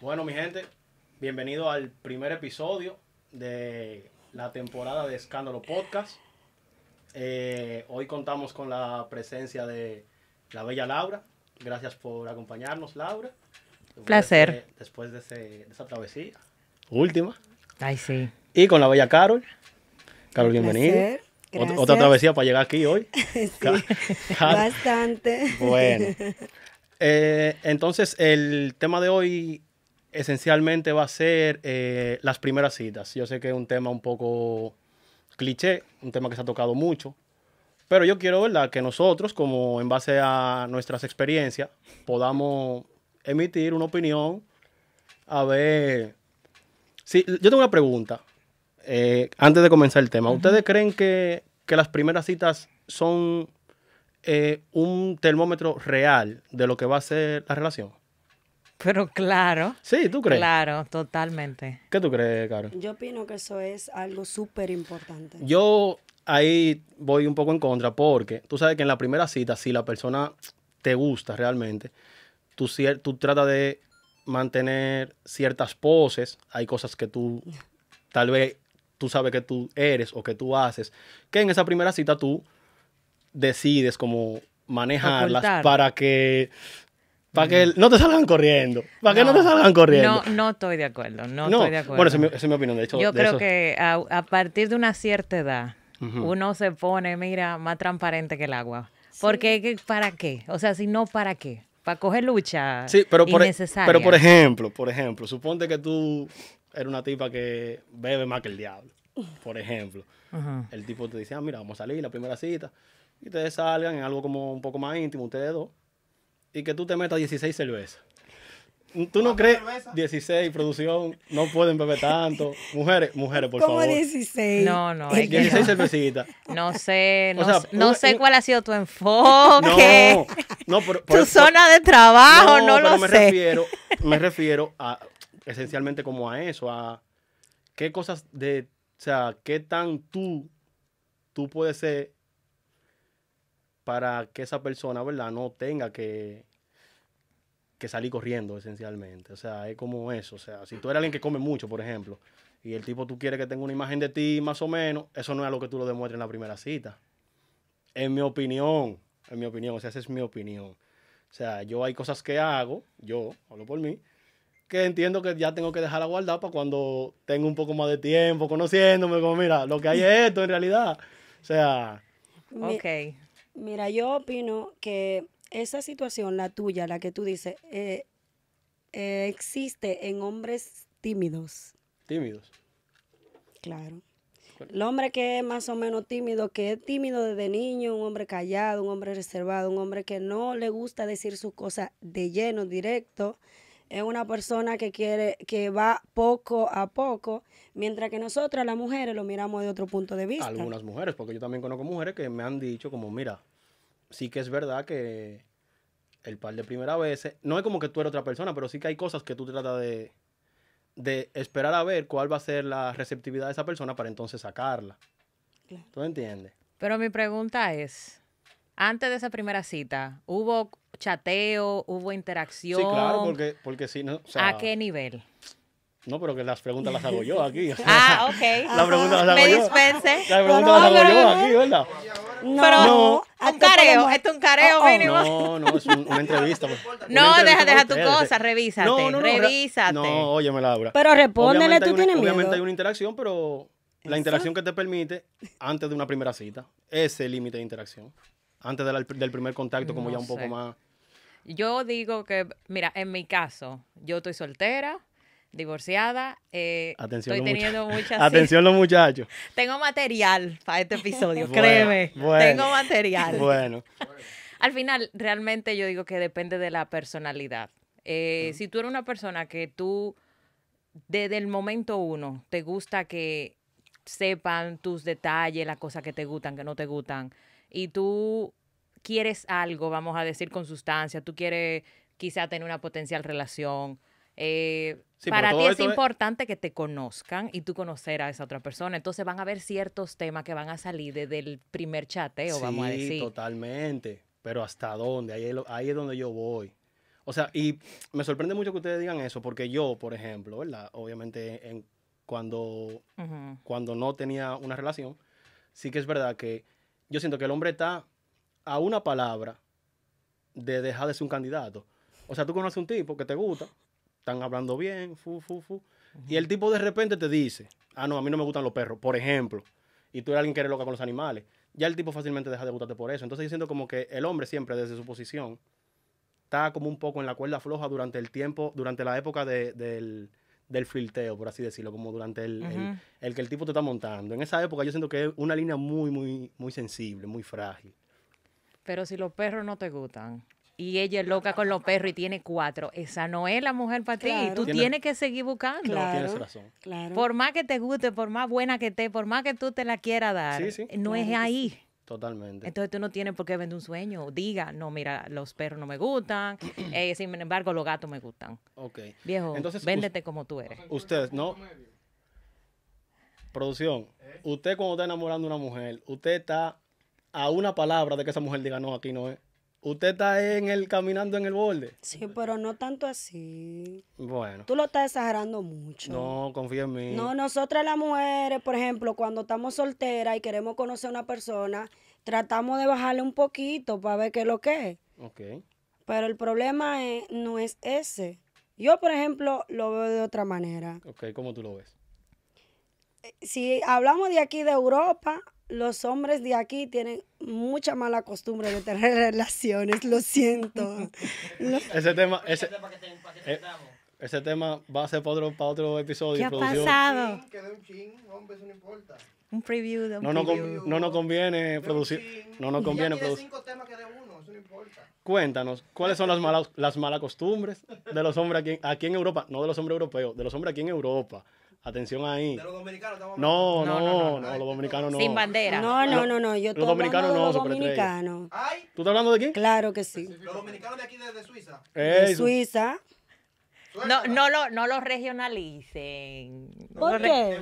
Bueno, mi gente, bienvenido al primer episodio de la temporada de Escándalo Podcast. Eh, hoy contamos con la presencia de la bella Laura. Gracias por acompañarnos, Laura. Placer. después de, esa travesía. Última. Ay, sí. Y con la bella Carol. Carol, bienvenida. Otra, travesía para llegar aquí hoy. Bastante. Bueno. Eh, entonces, el tema de hoy esencialmente va a ser eh, las primeras citas. Yo sé que es un tema un poco cliché, un tema que se ha tocado mucho, pero yo quiero, ¿verdad?, que nosotros, como en base a nuestras experiencias, podamos emitir una opinión. A ver, sí, yo tengo una pregunta, eh, antes de comenzar el tema. ¿Ustedes creen que, las primeras citas son eh, un termómetro real de lo que va a ser la relación? Pero claro. Sí, tú crees. Claro, totalmente. ¿Qué tú crees, Caro? Yo opino que eso es algo súper importante. Yo ahí voy un poco en contra porque tú sabes que en la primera cita, si la persona te gusta realmente, tú, tú tratas de mantener ciertas poses, hay cosas que tú tal vez tú sabes que tú eres o que tú haces, que en esa primera cita tú decides cómo manejarlas para que para que no te salgan corriendo. Para que no, te salgan corriendo. No, no estoy de acuerdo. No, estoy de acuerdo. Bueno, esa es mi, opinión, de hecho. Yo creo que a, partir de una cierta edad, uno se pone, mira, más transparente que el agua. Porque, ¿para qué? O sea, si no, ¿para qué? Para coger lucha sí, pero por, e-, Pero, por ejemplo, por ejemplo, suponte que tú eres una tipa que bebe más que el diablo, por ejemplo. El tipo te dice, ah, mira, vamos a salir, la primera cita. Y ustedes salgan en algo como un poco más íntimo, ustedes dos y que tú te metas 16 cervezas. ¿Tú no ah, crees? 16, producción, no pueden beber tanto. Mujeres, mujeres, por favor favor. 16? No, no. 16 cervecitas. No sé, no, sé cuál ha sido tu enfoque. No, no tu zona de trabajo, no, lo sé. lo me Refiero, me refiero a, esencialmente como a eso, a qué cosas de, o sea, qué tan tú, tú puedes ser para que esa persona, ¿verdad? No tenga que, que salir corriendo esencialmente. O sea, es como eso. O sea, si tú eres alguien que come mucho, por ejemplo, y el tipo tú quieres que tenga una imagen de ti más o menos, eso no es lo que tú lo demuestres en la primera cita. En mi opinión, en mi opinión, o sea, esa es mi opinión. O sea, yo hay cosas que hago, yo, hablo por mí, que entiendo que ya tengo que dejar la guardar para cuando tenga un poco más de tiempo conociéndome, como mira, lo que hay es esto en realidad. O sea... ok. Mira, yo opino que esa situación, la tuya, la que tú dices, eh, eh, existe en hombres tímidos. Tímidos. Claro. El hombre que es más o menos tímido, que es tímido desde niño, un hombre callado, un hombre reservado, un hombre que no le gusta decir sus cosas de lleno, directo, es una persona que quiere, que va poco a poco, mientras que nosotras las mujeres lo miramos de otro punto de vista. Algunas mujeres, porque yo también conozco mujeres que me han dicho como, mira, sí que es verdad que el par de primera veces, eh, no es como que tú eres otra persona, pero sí que hay cosas que tú tratas de, de esperar a ver cuál va a ser la receptividad de esa persona para entonces sacarla. ¿Tú entiendes? Pero mi pregunta es, antes de esa primera cita, ¿hubo chateo, hubo interacción? Sí, claro, porque, porque sí, no, ¿A qué nivel? No, pero que las preguntas las hago yo aquí. ah, ok. las preguntas las hago yo. Las preguntas las hago yo aquí, ¿verdad? No, pero no. un careo, es un careo oh, oh. mínimo. No, no, es una entrevista. Pues. no, deja, deja tu cosa, revísate, no, no, revísate. No, óyeme, Laura. Pero respóndele, tú tienes miedo. Obviamente hay una interacción, pero la interacción que te permite antes de una primera cita, ese límite de interacción, antes del primer contacto, como ya un poco más... Yo digo que, mira, en mi caso, yo estoy soltera, divorciada. Eh, estoy teniendo muchas. Atención los muchachos. Tengo material para este episodio, créeme. tengo material. Bueno. Al final, realmente yo digo que depende de la personalidad. Eh, si tú eres una persona que tú, desde el momento uno, te gusta que sepan tus detalles, las cosas que te gustan, que no te gustan, y tú quieres algo, vamos a decir, con sustancia, tú quieres quizá tener una potencial relación, eh, para ti es importante que te conozcan y tú conocer a esa otra persona. Entonces van a haber ciertos temas que van a salir desde el primer chateo, vamos a decir. totalmente. Pero ¿hasta dónde? Ahí es, donde yo voy. O sea, y me sorprende mucho que ustedes digan eso, porque yo, por ejemplo, ¿verdad? Obviamente, cuando, cuando no tenía una relación, sí que es verdad que yo siento que el hombre está a una palabra de dejar de ser un candidato. O sea, tú conoces un tipo que te gusta, están hablando bien, fu, fu, fu. Y el tipo de repente te dice, ah, no, a mí no me gustan los perros, por ejemplo. Y tú eres alguien que eres loca con los animales. Ya el tipo fácilmente deja de gustarte por eso. Entonces yo siento como que el hombre siempre desde su posición está como un poco en la cuerda floja durante el tiempo, durante la época del, del flirteo, por así decirlo, como durante el, el, que el tipo te está montando. En esa época yo siento que es una línea muy, muy, muy sensible, muy frágil. Pero si los perros no te gustan, y ella es loca con los perros y tiene cuatro. Esa no es la mujer para ti. Tú tienes, que seguir buscando. tienes razón. Por más que te guste, por más buena que esté, por más que tú te la quieras dar, no es ahí. Totalmente. Entonces tú no tienes por qué vender un sueño. Diga, no, mira, los perros no me gustan, eh, sin embargo, los gatos me gustan. Ok. Viejo, Entonces, véndete como tú eres. Ustedes, ¿no? Producción, usted cuando está enamorando a una mujer, usted está a una palabra de que esa mujer diga, no, aquí no es usted está en el caminando en el borde. Sí, pero no tanto así. Bueno. Tú lo estás exagerando mucho. No, confía en mí. No, nosotras las mujeres, por ejemplo, cuando estamos solteras y queremos conocer a una persona, tratamos de bajarle un poquito para ver qué es lo que es. Ok. Pero el problema no es ese. Yo, por ejemplo, lo veo de otra manera. Ok, ¿cómo tú lo ves? Eh, si hablamos de aquí de Europa, los hombres de aquí tienen mucha mala costumbre de tener relaciones, lo siento. Ese tema, eh, ese, tema va a ser para otro, episodio. ¿Qué ha Un preview no, no nos conviene producir. No nos conviene producir. Cuéntanos, ¿cuáles son las malas, las malas costumbres de los hombres aquí, aquí en Europa? No de los hombres europeos, de los hombres aquí en Europa. Atención ahí. De los dominicanos estamos no, no, no, no, los dominicanos no. Sin bandera. No, no, no, no. Yo los dominicanos no, los dominicanos. ¿Tú estás hablando de quién? Claro que sí. Los dominicanos de aquí, desde Suiza. de Suiza. No, no, lo, no los regionalicen. ¿Por qué?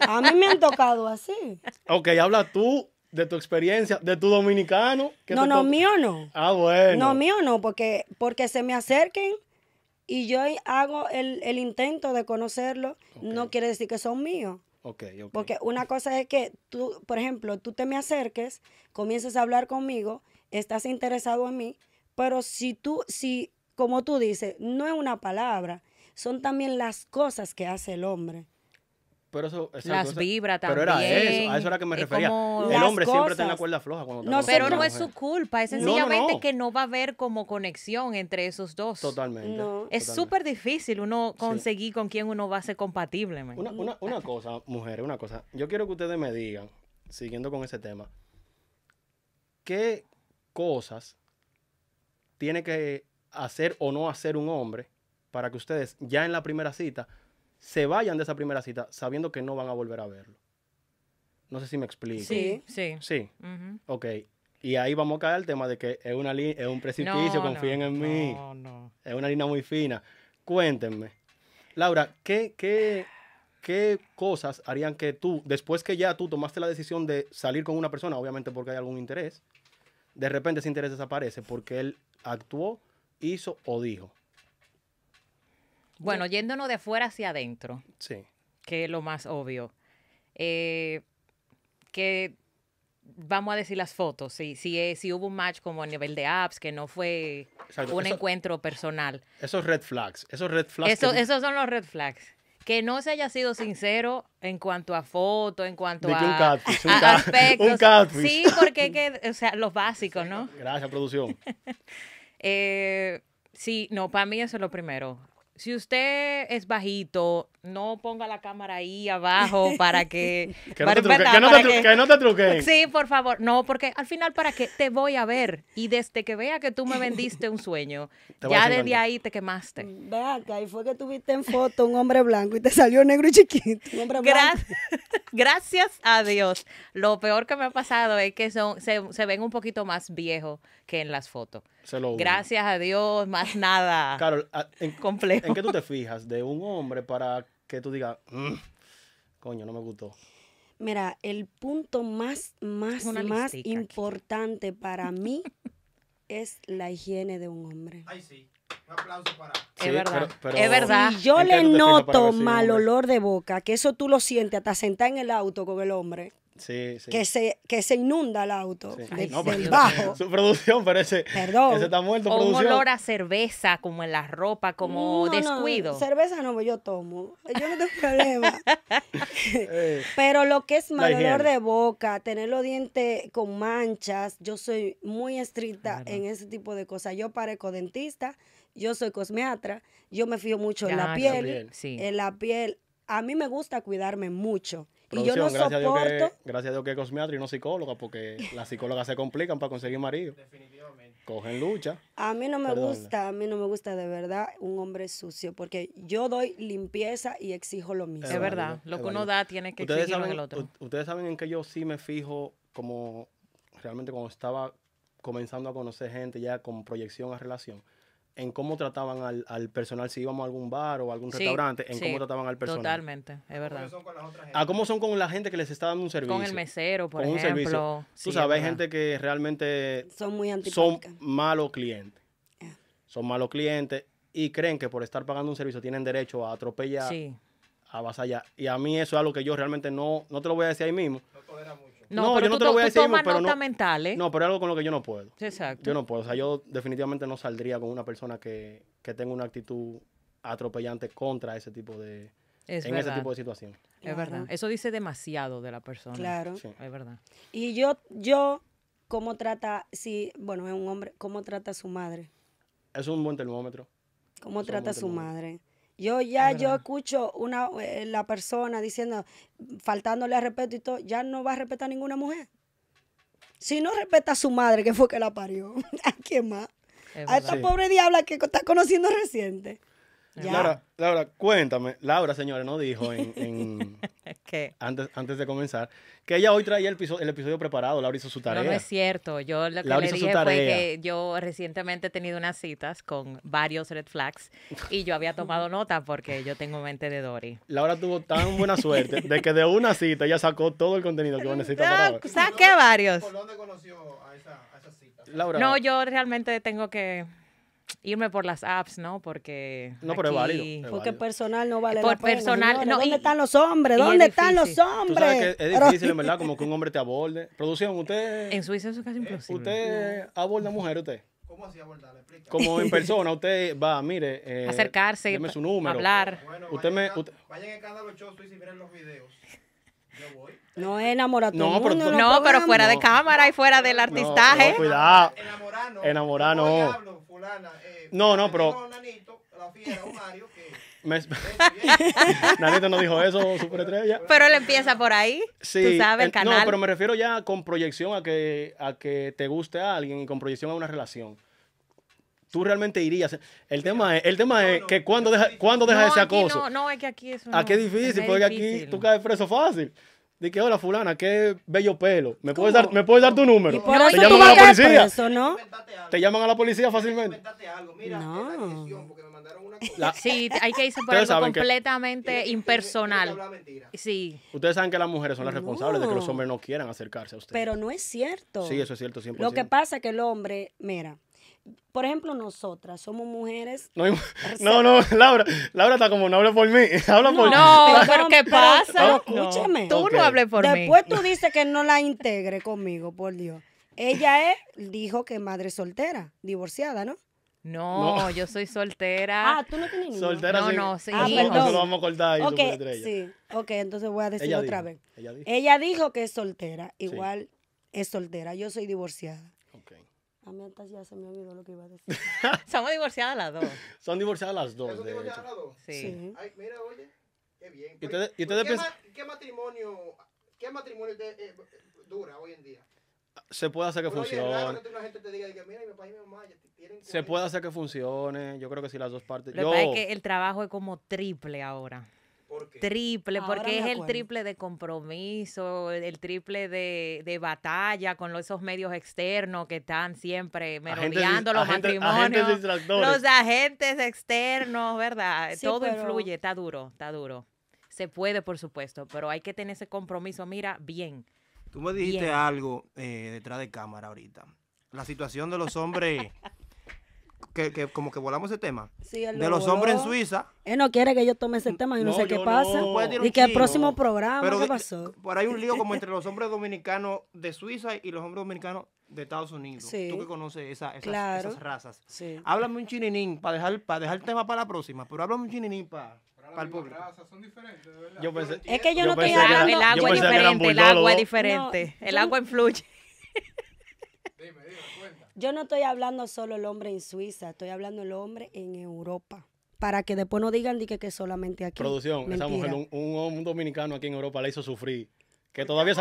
A mí me han tocado así. Ok, habla tú de tu experiencia, de tu dominicano. No, no, mío no. Ah, bueno. No, mío no, porque, porque se me acerquen y yo hago el, intento de conocerlo, no quiere decir que son míos. Porque una cosa es que tú, por ejemplo, tú te me acerques, comiences a hablar conmigo, estás interesado en mí, pero si tú, si, como tú dices, no es una palabra, son también las cosas que hace el hombre pero eso. las vibra también. Pero era eso, a eso era que me refería. El hombre siempre tiene la cuerda floja cuando No, pero no es su culpa, es sencillamente que no va a haber como conexión entre esos dos. Totalmente. Es súper difícil uno conseguir con quién uno va a ser compatible. Una, una cosa, mujeres, una cosa. Yo quiero que ustedes me digan, siguiendo con ese tema, ¿qué cosas tiene que hacer o no hacer un hombre para que ustedes ya en la primera cita se vayan de esa primera cita sabiendo que no van a volver a verlo. No sé si me explico. Sí, sí. Sí. Ok. Y ahí vamos a caer el tema de que es, una es un precipicio, confíen en mí. No, no. Es una línea muy fina. Cuéntenme. Laura, ¿qué, qué, qué cosas harían que tú, después que ya tú tomaste la decisión de salir con una persona, obviamente porque hay algún interés, de repente ese interés desaparece porque él actuó, hizo o dijo? Bueno, yéndonos de afuera hacia adentro. Sí. Que es lo más obvio. Eh, que vamos a decir las fotos, si, si hubo un match como a nivel de apps, que no fue un encuentro personal. Esos red flags, esos red flags. Esos son los red flags. Que no se haya sido sincero en cuanto a foto, en cuanto a, un un aspectos. Sí, porque que, o sea, los básicos, ¿no? Gracias, producción. Eh, sí, no, para mí eso es lo primero si usted es bajito, no ponga la cámara ahí abajo para que... que, no te truque, Sí, por favor. No, porque al final, ¿para qué? Te voy a ver. Y desde que vea que tú me vendiste un sueño, ya desde ahí te quemaste. Mm, vea, que y fue que tuviste en foto un hombre blanco y te salió negro y chiquito. Un hombre blanco. Gracias, a Dios. Lo peor que me ha pasado es que son, se, ven un poquito más viejos que en las fotos. Se lo gracias a Dios, más nada. Claro. Ah, en, complejo. ¿En qué tú te fijas de un hombre para que tú digas, mm, coño, no me gustó? Mira, el punto más, más, más importante para mí es la higiene de un hombre. Ay, sí. Un aplauso para. es verdad. es verdad. Si yo le noto mal olor de boca, que eso tú lo sientes hasta sentar en el auto con el hombre, que, se, que se inunda el auto Su producción, parece está muerto. un olor a cerveza, como en la ropa, como descuido. cerveza no, pues yo tomo. Yo no tengo problema. Eh, pero lo que es mal olor de boca, tener los dientes con manchas, yo soy muy estricta en ese tipo de cosas. Yo parezco dentista, yo soy cosmeatra, yo me fío mucho en la piel. En la piel. A mí me gusta cuidarme mucho y yo no gracias soporto. A que, gracias a Dios que es y no psicóloga, porque las psicólogas se complican para conseguir marido. Definitivamente. Cogen lucha. A mí no me gusta, a mí no me gusta de verdad un hombre sucio, porque yo doy limpieza y exijo lo mismo. Es, verdad, lo que uno da tiene que ustedes exigirlo en el otro. Ustedes saben en que yo sí me fijo como realmente cuando estaba comenzando a conocer gente ya con proyección a relación en cómo trataban al, al, personal, si íbamos a algún bar o algún restaurante, en cómo trataban al personal. Totalmente, es verdad. ¿Cómo a ah, cómo son con la gente que les está dando un servicio. Con el mesero, por ejemplo. Un Tú sabes, gente que realmente son muy malos clientes. Son malos clientes y creen que por estar pagando un servicio tienen derecho a atropellar, a avasallar. Y a mí eso es algo que yo realmente no, no te lo voy a decir ahí mismo. No no, pero yo no te voy a decir, no, ¿eh? no, pero es algo con lo que yo no puedo. Exacto. Yo no puedo. O sea, yo definitivamente no saldría con una persona que, que tenga una actitud atropellante contra ese tipo de, en ese tipo de situación. Es verdad. Eso dice demasiado de la persona. Claro. Es verdad. Y yo, yo, ¿cómo trata, si, bueno, es un hombre, cómo trata a su madre? Es un buen termómetro. ¿Cómo trata a su madre? Yo ya yo escucho una eh, la persona diciendo, faltándole a respeto y todo, ya no va a respetar a ninguna mujer. Si no respeta a su madre, que fue que la parió, ¿a quién más? a esta pobre diabla que está conociendo reciente. Laura, Laura, cuéntame. Laura, señora, no dijo en, antes, de comenzar, que ella hoy traía el episodio, preparado, Laura hizo su tarea. No, no es cierto. Yo lo que le dije fue que yo recientemente he tenido unas citas con varios red flags y yo había tomado notas porque yo tengo mente de Dory. Laura tuvo tan buena suerte de que de una cita ella sacó todo el contenido que iba a necesitar Saqué varios. ¿Por dónde conoció a esa, a esa cita? Laura. No, yo realmente tengo que irme por las apps, ¿no? Porque. No, pero es válido. Porque personal no vale por la pena, personal, no, ¿Dónde están los hombres? ¿Dónde están los hombres? que es difícil, en verdad, como que un hombre te aborde. Producción, usted. En Suiza eso es casi imposible. ¿Usted aborda mujer, usted? ¿Cómo así abordar? Explica. Como en persona, usted va, mire. Eh, Acercarse. su número. Hablar. usted vayan, me, usted... vayan a cada ocho y miren los videos. No es no, pero, fuera de cámara y fuera del artistaje. cuidado. Enamorado. Eh, no. no, pero... Nanito no dijo eso, superestrella. Pero él empieza por ahí. Tú sabes, el canal. No, pero me refiero ya con proyección a que, a que te guste a alguien y con proyección a una relación tú realmente irías. El tema es, el tema es que cuando deja, cuando deja ese acoso. No, es que aquí Aquí ah, es difícil, porque aquí tú caes preso fácil. Dice, hola, fulana, qué bello pelo. ¿Me puedes, dar, ¿me puedes dar tu número? Te llaman a la policía. Te llaman a la policía fácilmente. Sí, hay que irse por algo completamente impersonal. Sí. Ustedes saben que las mujeres son las responsables de que los hombres no quieran acercarse a ustedes. Pero no es cierto. Sí, eso es cierto siempre Lo que pasa es que el hombre, mira, por ejemplo, nosotras somos mujeres. No, no, Laura, Laura está como, no hable por mí, habla no, mí. No, pero ¿qué pasa? Pero, escúcheme. Tú no hables por mí. Después tú dices que no la integre conmigo, por Dios. Ella es, dijo que madre soltera, divorciada, ¿no? No, yo soy soltera. Ah, tú no tienes niños. Soltera, No, sí. no, sí. Ah, perdón. Eso lo vamos a cortar ahí. Okay, sí. Ok, entonces voy a decir otra vez. Ella dijo. que es soltera, igual es soltera. Yo soy divorciada. A mí hasta ya se me olvidó lo que iba a decir. Somos divorciadas las dos. Son divorciadas las dos. ¿Son divorciadas las dos? Sí. Ay, mira, oye, qué bien. ¿qué, matrimonio, qué matrimonio de, eh, dura hoy en día? Se puede hacer que funcione. gente te diga, mira, mi papá y mi mamá Se puede hacer que funcione. Yo creo que si las dos partes. Lo que yo... pasa es que el trabajo es como triple ahora. Triple, porque es el triple de compromiso, el triple de, batalla con esos medios externos que están siempre merodeando los matrimonios. los agentes externos, ¿verdad? Todo influye, está duro, está duro. Se puede, por supuesto, pero hay que tener ese compromiso, mira, bien. Tú me dijiste algo eh, detrás de cámara ahorita. La situación de los hombres que, como que volamos ese tema. de los hombres en Suiza. Él no quiere que yo tome ese tema y no, sé qué pasa. Y que el próximo programa, ¿qué pasó? Por ahí un lío como entre los hombres dominicanos de Suiza y los hombres dominicanos de Estados Unidos. Tú que conoces esas, esas, razas. Sí. Háblame un chininín para dejar, para dejar el tema para la próxima, pero háblame un chininín para... Para el público. Son diferentes, Yo es que yo, no estoy El agua es diferente, el agua es diferente. el agua influye. Dime, dime. Yo no estoy hablando solo el hombre en Suiza, estoy hablando el hombre en Europa. Para que después no digan que, que solamente aquí. Producción, esa mujer, un, un, dominicano aquí en Europa la hizo sufrir. Que todavía.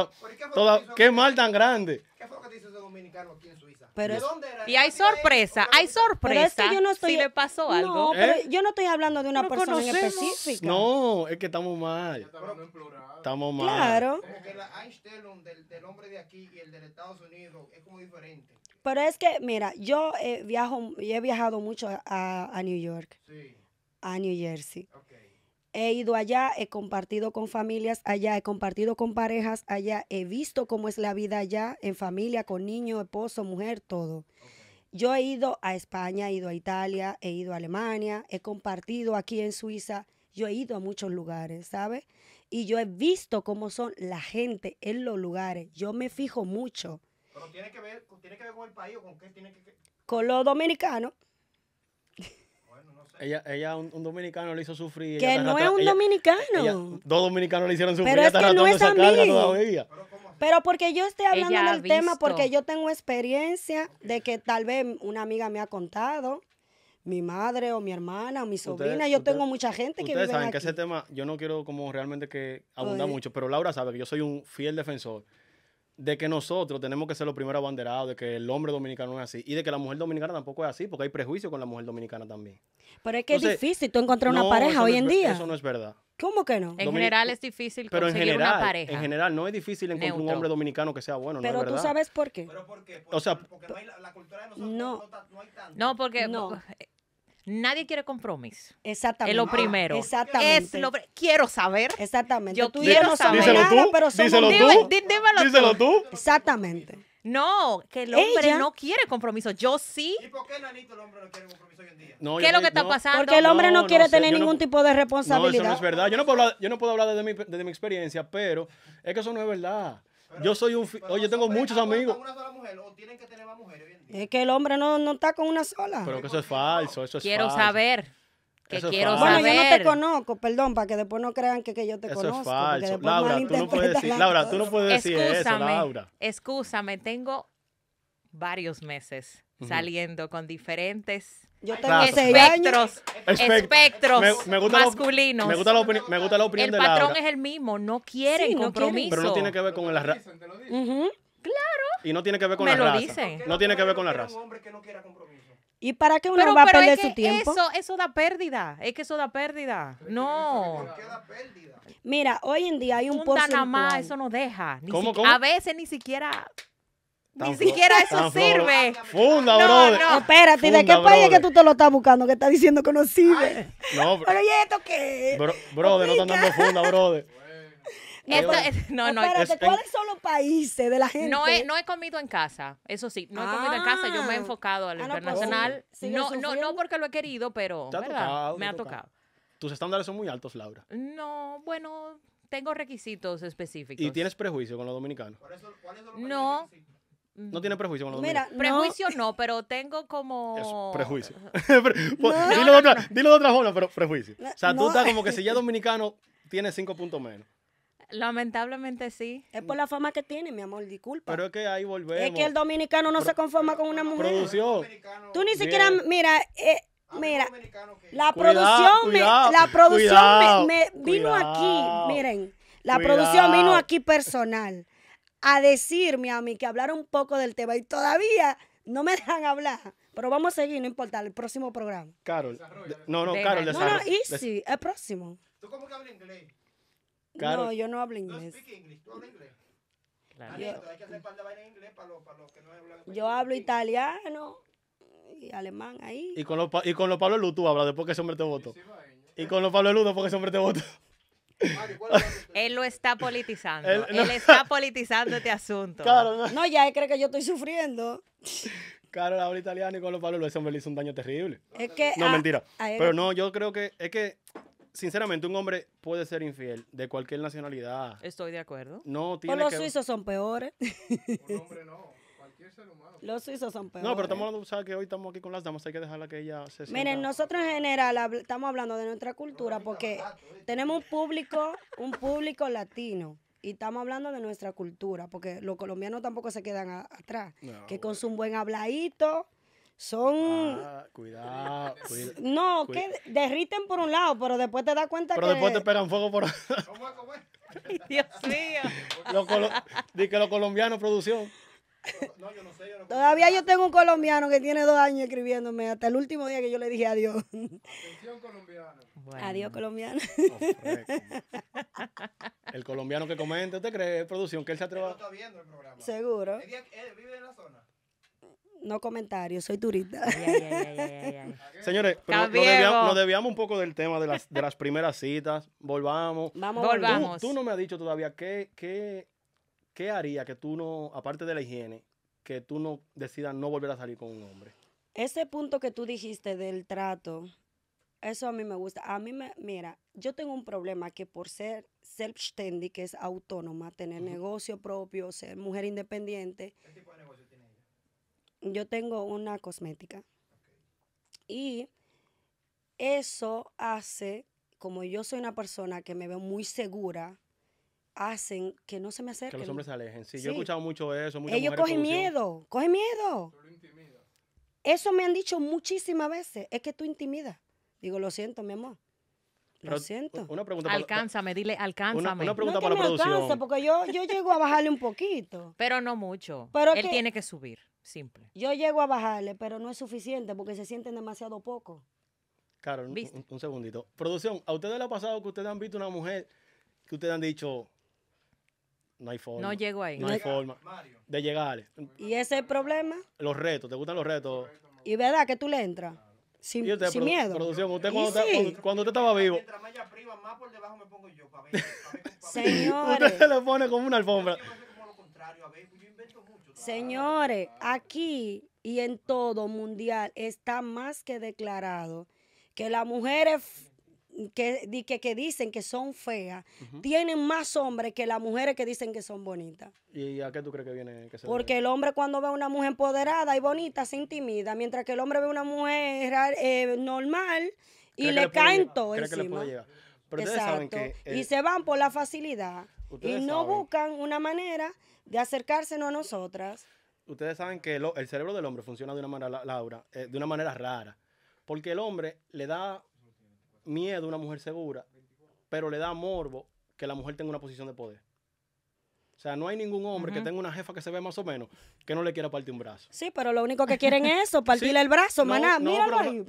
qué, mal tan grande. ¿Qué fue lo que te hizo ese dominicano aquí en Suiza? ¿De dónde era? Y hay sorpresa, hay sorpresa. Pero es que yo no estoy, si le pasó algo. ¿Eh? yo no estoy hablando de una persona en específica. No, es que estamos mal. Estamos, mal. Claro. la hombre de aquí y el del Estados Unidos es como diferente. Pero es que, mira, yo he viajo, he viajado mucho a, New York, a New Jersey. He ido allá, he compartido con familias allá, he compartido con parejas allá, he visto cómo es la vida allá, en familia, con niño, esposo, mujer, todo. Yo he ido a España, he ido a Italia, he ido a Alemania, he compartido aquí en Suiza, yo he ido a muchos lugares, ¿sabes? Y yo he visto cómo son la gente en los lugares. Yo me fijo mucho pero tiene que ver, tiene que ver con el país o con qué tiene que... Con los dominicanos. Ella, ella un, dominicano le hizo sufrir. Que no es un dominicano. dos dominicanos le hicieron sufrir. Pero es que no es Pero, porque yo estoy hablando del tema, porque yo tengo experiencia de que tal vez una amiga me ha contado mi madre o mi hermana o mi sobrina. yo tengo mucha gente que vive aquí. Ustedes saben que ese tema, yo no quiero como realmente que abunda mucho, pero Laura sabe que yo soy un fiel defensor de que nosotros tenemos que ser los primeros abanderados, de que el hombre dominicano no es así y de que la mujer dominicana tampoco es así, porque hay prejuicio con la mujer dominicana también. Pero es que es difícil tú encontrar una pareja hoy en día. Eso no es verdad. ¿Cómo que no? En general es difícil pero conseguir en general, una pareja. En general no es difícil encontrar un hombre dominicano que sea bueno. Pero no es tú sabes por qué. ¿Pero por qué? o sea, porque no la, cultura de nosotros no, hay tanto. No, porque no. Eh, Nadie quiere compromiso. Exactamente. Es lo primero. Exactamente. quiero saber. Exactamente. Yo quiero saber. Díselo tú. díselo tú. díselo tú. Exactamente. No, que el hombre no quiere compromiso. Yo sí. ¿Y por qué Nanito el hombre no quiere compromiso hoy en día? No, ¿Qué es lo que está pasando? Porque el hombre no, quiere tener ningún tipo de responsabilidad. No, eso no es verdad. Yo no puedo hablar, yo no puedo hablar desde, mi, desde mi experiencia, pero es que eso no es verdad yo soy un... Oye, tengo muchos amigos. Una sola mujer, o tienen que tener más mujeres Es que el hombre no, no está con una sola. Pero que eso es falso, eso es Quiero saber. Que quiero saber. Bueno, yo no te conozco, perdón, para que después no crean que, yo te conozco. eso Es falso. Laura, tú no puedes decir, Laura, tú eso, Laura. Excúsame, tengo varios meses saliendo con diferentes yo tengo espectros, espectros masculinos. me, gusta la me gusta la opinión el El patrón es el mismo, no quieren no compromiso. Pero no tiene que ver con la raza. Claro. Y no tiene que ver con la raza. Dicen. No tiene que ver con la raza. ¿Y para qué uno va a perder su tiempo? Eso, da pérdida. Es que eso da pérdida. No. ¿Por qué da pérdida? Mira, hoy en día hay un, un Nada más, eso no deja. ¿Cómo, cómo? A veces ni siquiera ni siquiera eso sirve. Funda, brother. No. Espérate, ¿de qué país es que tú te lo estás buscando? Que estás diciendo que no sirve. no, Pero ¿y esto qué? Bro, brother, no están dando funda, brother. no, no, Espérate, ¿cuáles son los países de la gente? No he, no he comido en casa, eso sí, no he comido en casa, yo me he ah. enfocado al ah, pues internacional. no, no, no porque lo he querido, pero ¿verdad? me ha tocado. Tus estándares son muy altos, Laura. No, bueno, tengo requisitos específicos. ¿Y tienes prejuicio con los dominicanos? no. No tiene prejuicio Mira, prejuicio no, pero tengo como. prejuicio. dilo, de otra, forma, pero prejuicio. o sea, tú estás como que si ya dominicano tiene cinco puntos menos. Lamentablemente sí. Es por la fama que tiene, mi amor, disculpa. Pero es que ahí volvemos. Es que el dominicano no se conforma con una mujer. Producción. Tú ni siquiera, mira, eh, mira, la producción, la producción me vino aquí, miren, la producción vino aquí personal a decirme a mí que hablar un poco del tema y todavía no me dejan hablar. Pero vamos a seguir, no importa, el próximo programa. Carol. No, no, Carol, No, no, easy, el próximo. ¿Tú cómo que hablas inglés? No, yo no hablo inglés. hablas inglés. Yo, hay que hacer en inglés para los, que no hablan Yo hablo italiano y alemán ahí. Y con los, y con los Pablo Lu tú hablas después que ese hombre te votó. Y con los Pablo Ludo porque ese hombre te votó. Él lo está politizando. Él, está politizando este asunto. no. ya él cree que yo estoy sufriendo. Claro, la italiana y con los palos Luis le hizo un daño terrible. no, mentira. Pero no, yo creo que es que, sinceramente, un hombre puede ser infiel de cualquier nacionalidad. Estoy de acuerdo. No, tiene los suizos son peores. Un hombre no. Los suizos son peores. No, pero estamos hablando, que hoy estamos aquí con las damas? Hay que dejarla que ella se sienta. Miren, nosotros en general estamos hablando de nuestra cultura porque tenemos un público, un público latino. Y estamos hablando de nuestra cultura, porque los colombianos tampoco se quedan atrás. que con su buen habladito, son. Ah, cuidado, No, que derriten por un lado, pero después te das cuenta pero que. Pero después te pegan fuego por. otro. Dios mío. Dice que los colombianos producción. Todavía yo tengo un colombiano que tiene dos años escribiéndome, hasta el último día que yo le dije adiós. Atención, colombiano. Adiós, colombiano. el colombiano que comenta, ¿usted cree, producción, que él se ha atrevido Seguro. ¿Él, vive No comentarios, soy turista. Señores, nos debiamos un poco del tema de las, primeras citas. Volvamos. Vamos, volvamos. Tú, no me has dicho todavía qué, qué ¿qué haría que tú no, aparte de la higiene, que tú no decidas no volver a salir con un hombre? Ese punto que tú dijiste del trato, eso a mí me gusta. A mí me, mira, yo tengo un problema que por ser self-standing, que es autónoma, tener negocio propio, ser mujer independiente. ¿Qué tipo de negocio tiene ella? Yo tengo una cosmética. Y eso hace, como yo soy una persona que me veo muy segura hacen que no se me acerquen. Que los hombres se alejen. Sí, yo he escuchado mucho eso. Ellos cogen miedo, cogen miedo. Eso me han dicho muchísimas veces. Es que tú intimidas. Digo, lo siento, mi amor. Lo siento. Una pregunta alcánzame, me dile, alcánzame. Una, pregunta para producción. Alcanza porque yo, yo llego a bajarle un poquito. Pero no mucho. Él tiene que subir, simple. Yo llego a bajarle, pero no es suficiente porque se sienten demasiado poco. Claro, un, segundito. Producción, ¿a ustedes le ha pasado que ustedes han visto una mujer que ustedes han dicho, no hay forma. No llego ahí. No hay forma de llegar. ¿Y ese es el problema? Los retos, ¿te gustan los retos? ¿Y verdad que tú le entras? Sin, sin miedo. Producción, usted cuando, usted estaba vivo. Mientras más allá más por debajo me pongo yo. Para ver, Señores. Usted se lo pone como una alfombra. Señores, aquí y en todo mundial está más que declarado que las mujeres Mm, que, que, dicen que son feas tienen más hombres que las mujeres que dicen que son bonitas. ¿Y a qué tú crees que viene? Porque el hombre cuando ve a una mujer empoderada y bonita se intimida, mientras que el hombre ve a una mujer eh, normal y le, caen todo encima. Exacto. y eh, se van por la facilidad y no buscan una manera de acercárselo a nosotras. Ustedes saben que el, cerebro del hombre funciona de una manera, Laura, eh, de una manera rara. Porque el hombre le da miedo a una mujer segura, pero le da morbo que la mujer tenga una posición de poder. O sea, no hay ningún hombre que tenga una jefa que se ve más o menos que no le quiera partir un brazo. Sí, pero lo único que quieren es eso, partirle el brazo, maná. míralo eso,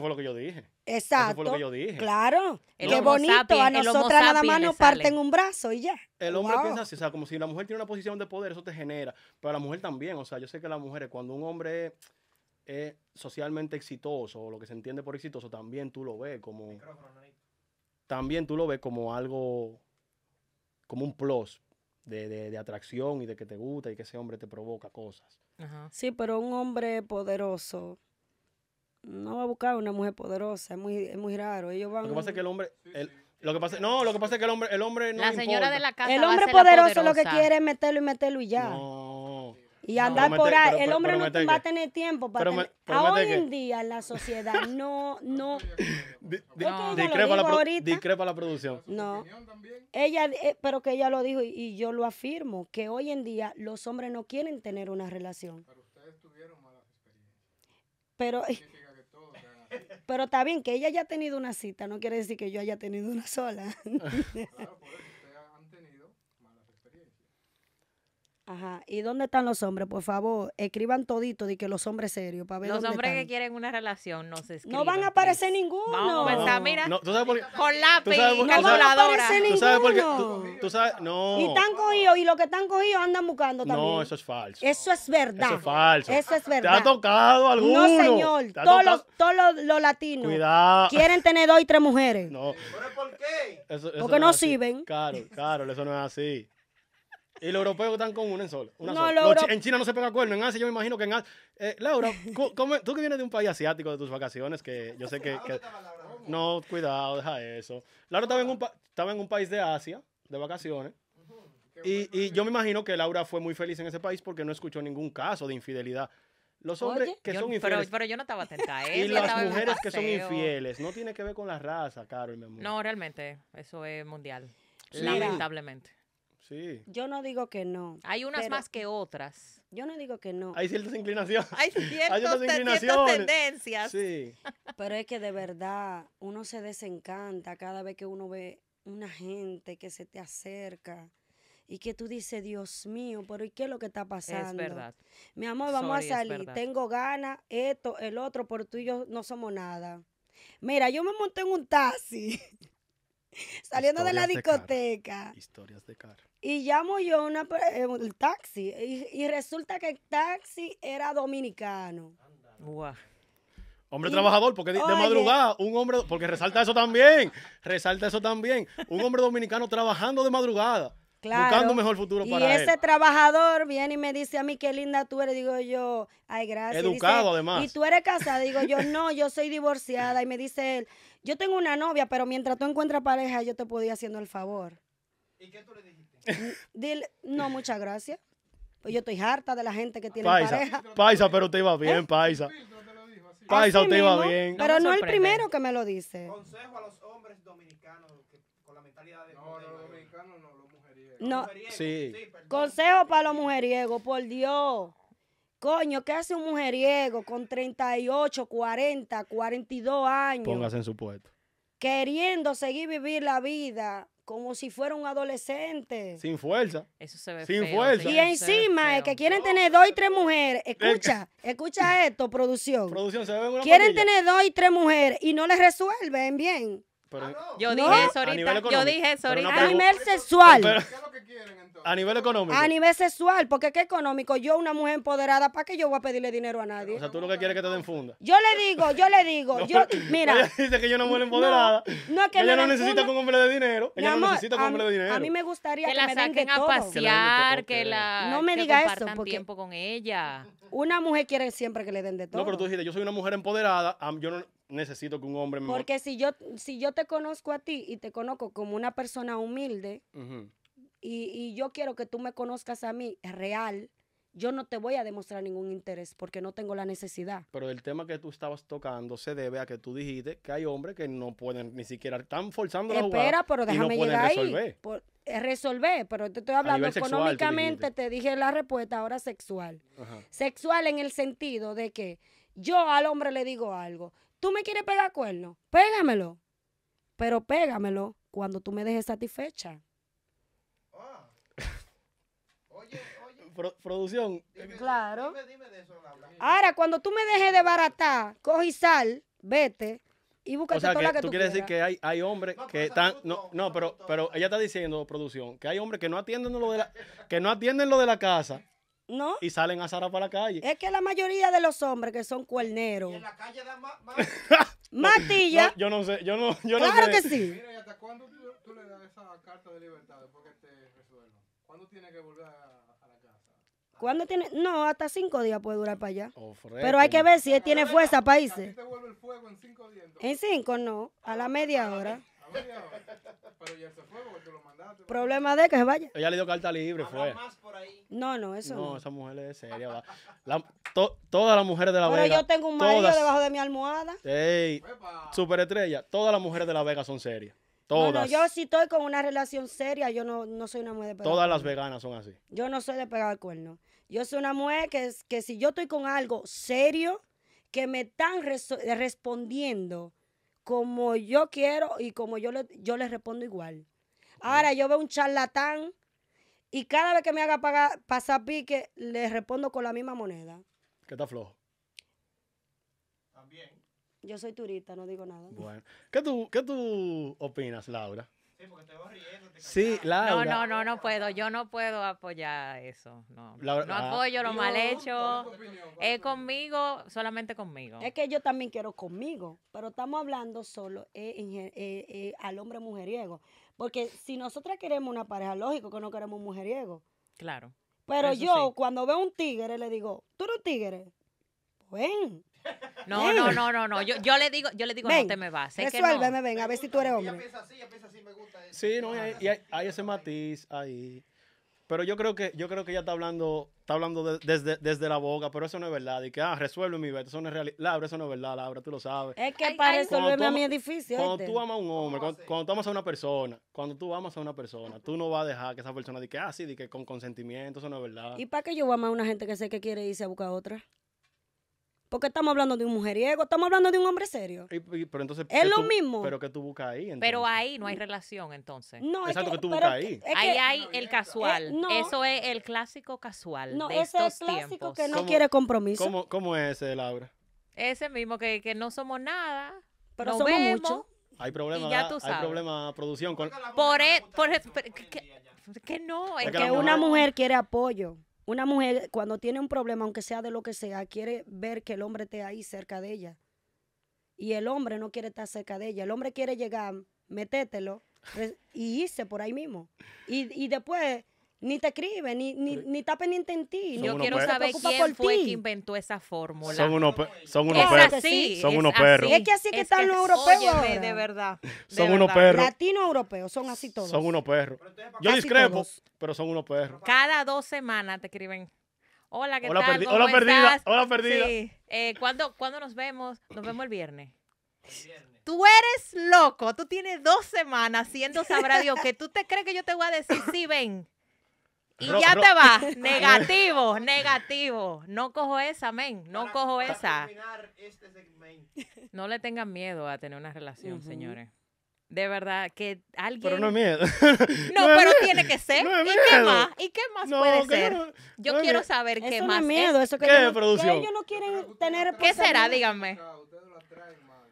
fue lo que yo dije. Exacto. Eso fue lo que yo dije. Claro. Qué bonito. a nosotras nada más nos parten un brazo y ya. El hombre piensa así, o sea, como si la mujer tiene una posición de poder, eso te genera. Pero la mujer también, o sea, yo sé que las mujeres, cuando un hombre es socialmente exitoso, o lo que se entiende por exitoso, también tú lo ves como. También tú lo ves como algo, como un plus de, de, atracción y de que te gusta y que ese hombre te provoca cosas. Sí, pero un hombre poderoso no va a buscar una mujer poderosa, es muy, es muy raro. Ellos van... Lo que pasa es que el hombre. El, lo que pasa, no, lo que pasa es que el hombre, el hombre no. La señora de la casa. El hombre poderoso lo que quiere es meterlo y meterlo y ya. Y andar por ahí, el hombre no va a tener tiempo para tener. hoy en día la sociedad no, no. Discrepa, la discrepa, la producción. No. Ella, eh, pero que ella lo dijo y, yo lo afirmo, que hoy en día los hombres no quieren tener una relación. Pero ustedes tuvieron malas experiencias. Pero. Pero está bien que ella haya tenido una cita, no quiere decir que yo haya tenido una sola. Ajá. ¿Y dónde están los hombres? Por favor, escriban todito de que los hombres serios ver Los hombres que quieren una relación no se escriban. No van a aparecer pues. ninguno. No, mira. ¿tú sabes por qué? Con lápiz, no van ¿Tú sabes por qué? ¿Tú, sabes? No. Y están cogidos y los que están cogidos andan buscando también. No, eso es falso. Eso es verdad. Eso es falso. Eso es verdad. ¿Te ha tocado alguno? No, señor. Todos los, todos los, latinos. Cuidado. Quieren tener dos y tres mujeres. No. ¿Pero por qué? Porque no, no sirven. Claro, claro, eso no es así. Y los europeos están con una en sol. en China no se pega cuerno. En Asia yo me imagino que en Asia... Eh, Laura, tú que vienes de un país asiático de tus vacaciones, que yo sé que... No, cuidado, deja eso. Laura estaba en, un estaba en un país de Asia, de vacaciones. Y, yo me imagino que Laura fue muy feliz en ese país porque no escuchó ningún caso de infidelidad. Los hombres que son infieles. Pero, yo no estaba atenta a eso. Y las mujeres que son infieles. No tiene que ver con la raza, Carol, mi amor. No, realmente. Eso es mundial. Lamentablemente. Yo no digo que no. Hay unas más que otras. Yo no digo que no. Hay ciertas inclinaciones. Hay, ciertas tendencias. Pero es que de verdad uno se desencanta cada vez que uno ve una gente que se te acerca y que tú dices, Dios mío, pero ¿y qué es lo que está pasando? Es verdad. Mi amor, vamos a salir. Tengo ganas, esto, el otro, por tú y yo no somos nada. Mira, yo me monté en un taxi saliendo de la discoteca. Historias de cara. Y llamo yo una, eh, el taxi. Y, resulta que el taxi era dominicano. Hombre trabajador, porque de, madrugada, un hombre, porque resalta eso también, resalta eso también, un hombre dominicano trabajando de madrugada. Claro. Buscando mejor futuro para él. Y ese trabajador viene y me dice a mí qué linda tú eres. Digo yo, ay, gracias. Educado además. Y tú eres casada. Digo yo, no, yo soy divorciada. Y me dice él, yo tengo una novia, pero mientras tú encuentras pareja, yo te podía haciendo el favor. ¿Y qué tú le dijiste? no, muchas gracias. Pues yo estoy harta de la gente que tiene paisa, pareja. Paisa, pero te iba ¿Eh? bien, paisa. Paisa, te iba bien. Pero no, el primero que me lo dice. Consejo a los hombres dominicanos con la mentalidad de... No, los dominicanos no, los mujeriegos. No. Mujeriego, sí Consejo para los mujeriegos, por Dios. Coño, ¿qué hace un mujeriego con 38, 40, 42 años? Póngase en su puesto. Queriendo seguir vivir la vida como si fuera un adolescente. Sin fuerza. Eso se ve Sin fuerza. Y encima, es que quieren tener dos y tres mujeres. Escucha, escucha esto, producción. Producción, se ve una Quieren tener dos y tres mujeres y no les resuelven bien. Ah, yo, dije eso ahorita, yo dije a nivel sexual. a nivel económico. A nivel sexual, porque ¿qué económico? Yo, una mujer empoderada, ¿para qué yo voy a pedirle dinero a nadie? O sea, tú lo que quieres es que te den funda. Yo le digo, yo le digo. yo, mira. Ella dice que yo no mujer empoderada. No, es que Ella no necesita un hombre de dinero. Ella no necesita un hombre de dinero. A mí me gustaría que, la me den de a todo. pasear, que la. No me diga eso. porque tiempo con ella. Una mujer quiere siempre que le den de todo. No, pero tú dijiste, yo soy una mujer empoderada. Yo no necesito que un hombre me... Porque si yo, si yo te conozco a ti y te conozco como una persona humilde y, yo quiero que tú me conozcas a mí eh, real, yo no te voy a demostrar ningún interés porque no tengo la necesidad. Pero el tema que tú estabas tocando se debe a que tú dijiste que hay hombres que no pueden ni siquiera, están forzando la Espera, pero déjame y no resolver. ahí. Eh, resolver, pero te estoy hablando económicamente, te, dije la respuesta ahora sexual. Sexual en el sentido de que yo al hombre le digo algo, ¿Tú me quieres pegar cuerno? Pégamelo. Pero pégamelo cuando tú me dejes satisfecha. Ah. Oye, oye. producción. claro. Ahora, cuando tú me dejes de baratar, cogí sal, vete y busca o la que tú, tú quieres decir que hay, hay hombres que están no no pero pero ella está diciendo producción que hay hombres que no atienden lo de la que no atienden lo de la casa y salen a Sara para la calle. Es que la mayoría de los hombres que son cuerneros. Y en la calle dan más matilla. yo no sé, yo no, yo claro que sí. Mira, ¿y hasta cuándo tú, le das esa carta de libertad después que te resuelven? ¿Cuándo tiene que volver a, la casa? ¿Cuándo tiene? No, hasta cinco días puede durar para allá. Oh, Pero hay que ver si él tiene fuerza para irse. te vuelve el fuego en cinco días? En cinco no, a la ah, media hora. Problema de que se vaya. Ella le dio carta libre, No, no, eso no. esa mujer es seria. todas las mujeres de la Vega. Pero yo tengo un marido debajo de mi almohada. super superestrella. Todas las mujeres de la Vega son serias. Todas. yo si estoy con una relación seria, yo no, soy una mujer de pegar Todas las veganas son así. Yo no soy de pegar cuerno. Yo soy una mujer que, que si yo estoy con algo serio, que me están respondiendo como yo quiero y como yo le, yo le respondo igual. Ahora yo veo un charlatán y cada vez que me haga pagar, pasar pique, le respondo con la misma moneda. ¿Qué está flojo. También. Yo soy turista, no digo nada. Bueno. ¿Qué tú, qué tú opinas, Laura? Sí, No, no, no, no puedo. Yo no puedo apoyar eso. No, apoyo lo mal hecho. Es conmigo, solamente conmigo. Es que yo también quiero conmigo, pero estamos hablando solo eh, eh, eh, al hombre mujeriego. Porque si nosotras queremos una pareja, lógico que no queremos mujeriego. Claro. Pero yo, cuando veo un tigre, le digo, tú eres un tigre ven. No, no, no, no, no. Yo, yo le digo, yo le digo, no te me vas. Sé resuélveme, que no. ven, a ver si tú eres hombre. Yo piensa así, ella piensa así, me gusta eso. Sí, no, y hay, ese matiz ahí. Pero yo creo que, yo creo que ella está hablando, está hablando desde, desde la boca, pero eso no es verdad. Y que, ah, resuelve mi vida, eso no es realidad. Laura, eso no es verdad, Laura, tú lo sabes. Es que para resolverme a mi es difícil. Cuando tú amas a un hombre, cuando, tú amas a una persona, cuando tú amas a una persona, tú no vas a dejar que esa persona diga, ah, sí, di que con consentimiento, eso no es verdad. ¿Y para qué yo voy a amar a una gente que sé que quiere irse a buscar otra? Porque estamos hablando de un mujeriego, estamos hablando de un hombre serio. es lo mismo. Pero que tú buscas ahí. Pero ahí no hay relación, entonces. No, es que, que tú buscas ahí. ahí hay el casual. Eh, eso es el clásico casual. No, de estos es tiempos. que no quiere compromiso. ¿cómo, es ese, Laura? Ese mismo, que, que no somos nada. Pero somos mucho. Hay problemas, hay problemas de producción. Con... Por, e, e, que, no, es que una mujer quiere apoyo. Una mujer cuando tiene un problema, aunque sea de lo que sea, quiere ver que el hombre esté ahí cerca de ella. Y el hombre no quiere estar cerca de ella. El hombre quiere llegar, metételo y irse por ahí mismo. Y, y después ni te escribe, ni, ni, ni está en ti. Yo quiero saber quién fue que inventó esa fórmula. Son unos perros. son unos perros. Es que así que están los europeos. de verdad. son unos perros. latino europeos, son así todos. Son unos perros. Yo discrepo, pero son unos perros. Cada dos semanas te escriben. Hola, ¿qué tal? hola, perdida. Hola, perdida. Sí. Eh, ¿cuándo, nos vemos? Nos vemos el viernes. tú eres loco, tú tienes dos semanas siendo sabrá Dios que tú te crees que yo te voy a decir, sí, ven. Y ya te vas. Negativo, negativo. No cojo esa, men. No cojo esa. Este no le tengan miedo a tener una relación, señores. De verdad, que alguien. Pero no es miedo. No, pero tiene que ser. ¿Y qué más? ¿Y qué más puede ser? yo quiero saber qué más. Es ¿Qué ellos, producción? Que ellos no quieren tener. ¿Qué será? Díganme.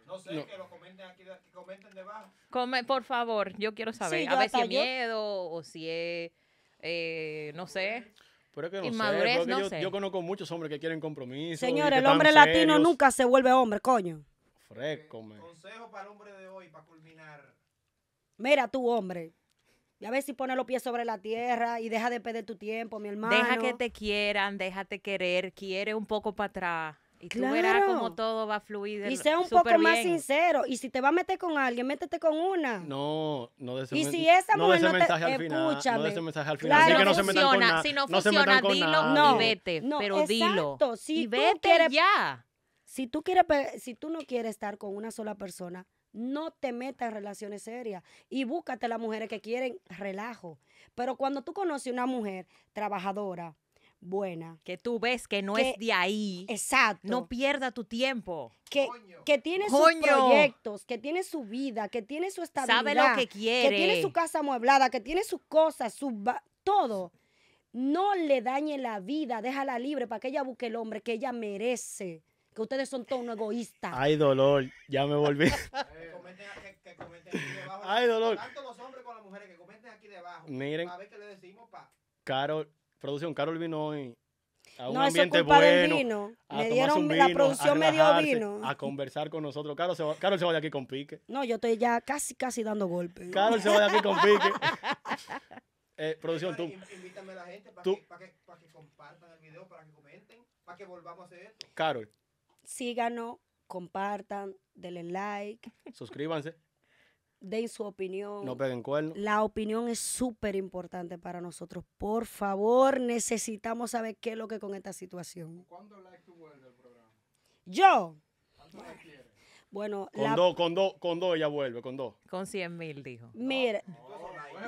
No sé, que lo comenten aquí, que comenten debajo. por favor, yo quiero saber. a ver si es miedo o si es eh, no sé. Pero que no sé, yo, conozco muchos hombres que quieren compromiso. Señores, el hombre latino nunca se vuelve hombre, coño. Fresco, eh, Consejo para el hombre de hoy, para culminar. Mira tú, hombre. Y a ver si pone los pies sobre la tierra y deja de perder tu tiempo, mi hermano. Deja que te quieran, déjate querer, quiere un poco para atrás y tú verás cómo todo va fluido. Y sea un poco más sincero. Y si te va a meter con alguien, métete con una. No, no de ese Y si esa mujer no, no mensaje te, al escúchame. No de ese mensaje al final. Claro. Si, no funciona, se con si no funciona, dilo y vete. pero dilo. y vete ya. Si tú, si tú no quieres estar con una sola persona, no te metas en relaciones serias y búscate las mujeres que quieren relajo. Pero cuando tú conoces una mujer trabajadora, buena. Que tú ves que no es de ahí. Exacto. No pierda tu tiempo. Que, que tiene sus proyectos, que tiene su vida, que tiene su estabilidad. Sabe lo que quiere. Que tiene su casa amueblada, que tiene sus cosas, su todo. No le dañe la vida, déjala libre para que ella busque el hombre que ella merece. Que ustedes son todos egoístas. Ay, dolor, ya me volví. Eh, Ay, dolor. Miren. A le decimos, Carol producción, Carol vino hoy a un no, ambiente bueno, vino. me dieron la producción me vino. A conversar con nosotros. Carol se, va, de aquí con pique. No, yo estoy ya casi, casi dando golpes. Carol se va de aquí con pique. Eh, producción, tú. Invítame a la gente para, Que, para, que, para que compartan el video, para que comenten, para que volvamos a hacer esto. Carol. Síganos, compartan, denle like. Suscríbanse den su opinión. No peguen cuernos. La opinión es súper importante para nosotros. Por favor, necesitamos saber qué es lo que con esta situación. ¿Cuándo like tú vuelves al programa? Yo. bueno. con dos, con dos, con dos ella vuelve, con dos. Con 100 mil, dijo. Mira,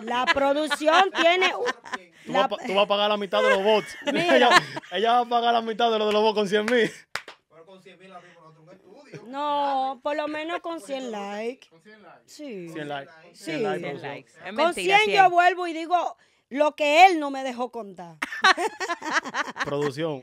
la producción tiene... Tú, vas, a pagar la mitad de los bots. Ella, va a pagar la mitad de, los bots con 100 mil. con no por lo menos con 100 likes. ¿Con 100 likes? Sí. 100 likes. con 100, yo vuelvo y digo lo que él no me dejó contar. Producción.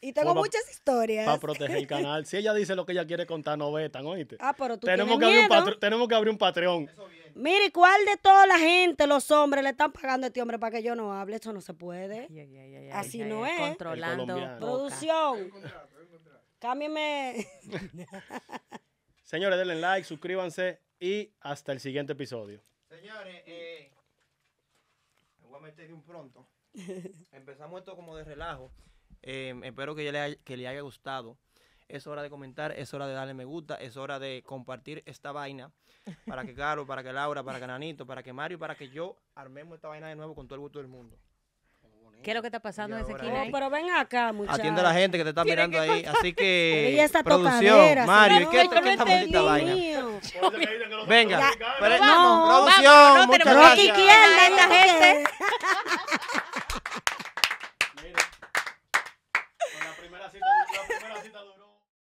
Y tengo muchas historias. Para proteger el canal. Si ella dice lo que ella quiere contar, no vetan, oíste. Ah, pero tú tenemos que Abrir un Tenemos que abrir un Patreon. Mire, ¿cuál de toda la gente, los hombres, le están pagando a este hombre para que yo no hable? Eso no se puede. Así no es. Controlando. Producción. Cámbiame. Señores, denle like, suscríbanse y hasta el siguiente episodio. Señores, eh, me voy a meter de un pronto. Empezamos esto como de relajo. Em, espero que, ya le haya, haya gustado. Es hora de comentar, es hora de darle me gusta, es hora de compartir esta vaina para que Caro, para que Laura, para que Nanito, para que Mario, para que yo armemos esta vaina de nuevo con todo el gusto del mundo. ¿Qué es lo que está pasando en ese esquina? Oh, pero ven acá, muchachos. Atiende a la gente que te está mirando ahí. Así que. Ella está producción, tocadera, Mario, ¿y qué, este no, bonita está maldita vaina? Venga, pero, no, producción, no, muchas Rocky, ¿quién esta gente?